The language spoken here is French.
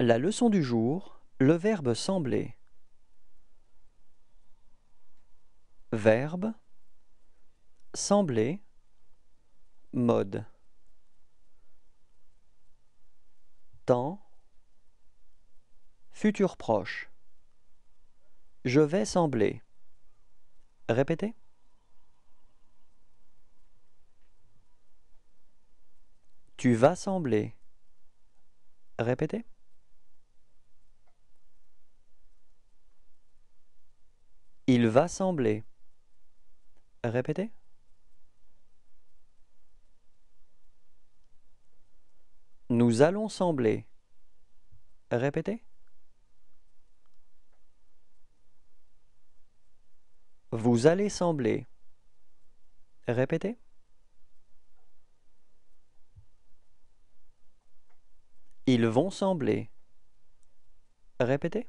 La leçon du jour, le verbe sembler. Verbe sembler mode temps futur proche je vais sembler répétez tu vas sembler répétez Il va sembler. Répétez. Nous allons sembler. Répétez. Vous allez sembler. Répétez. Ils vont sembler. Répétez.